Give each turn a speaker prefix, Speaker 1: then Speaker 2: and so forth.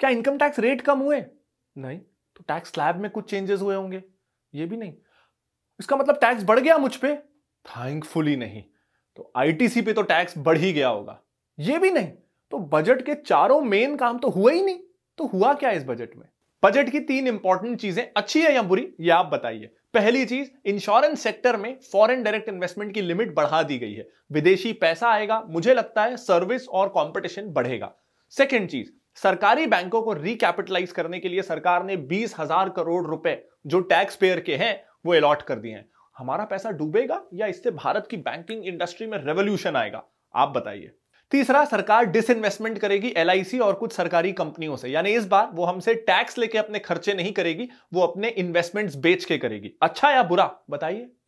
Speaker 1: क्या income tax rate कम हुए नहीं तो टैक्स स्लैब में कुछ चेंजेस हुए होंगे ये भी नहीं इसका मतलब टैक्स बढ़ गया मुझ पर थैंकफुली नहीं तो आईटीसी पे तो टैक्स बढ़ ही गया होगा ये भी नहीं तो बजट के चारों मेन काम तो हुए ही नहीं तो हुआ क्या इस बजट में बजट की तीन इंपॉर्टेंट चीजें अच्छी है या बुरी ये आप बताइए पहली चीज इंश्योरेंस सेक्टर में फॉरेन डायरेक्ट इन्वेस्टमेंट की लिमिट बढ़ा दी गई है विदेशी पैसा आएगा मुझे लगता है सर्विस और कंपटीशन बढ़ेगा सेकंड चीज सरकारी बैंकों को रिकैपिटलाइज करने के लिए सरकार ने बीस हजार करोड़ रुपए जो टैक्स पेयर के हैं वो अलॉट कर दिए हैं हमारा पैसा डूबेगा या इससे भारत की बैंकिंग इंडस्ट्री में रेवोल्यूशन आएगा आप बताइए तीसरा सरकार डिसइन्वेस्टमेंट करेगी एल और कुछ सरकारी कंपनियों से यानी इस बार वो हमसे टैक्स लेके अपने खर्चे नहीं करेगी वो अपने इन्वेस्टमेंट्स बेच के करेगी अच्छा या बुरा बताइए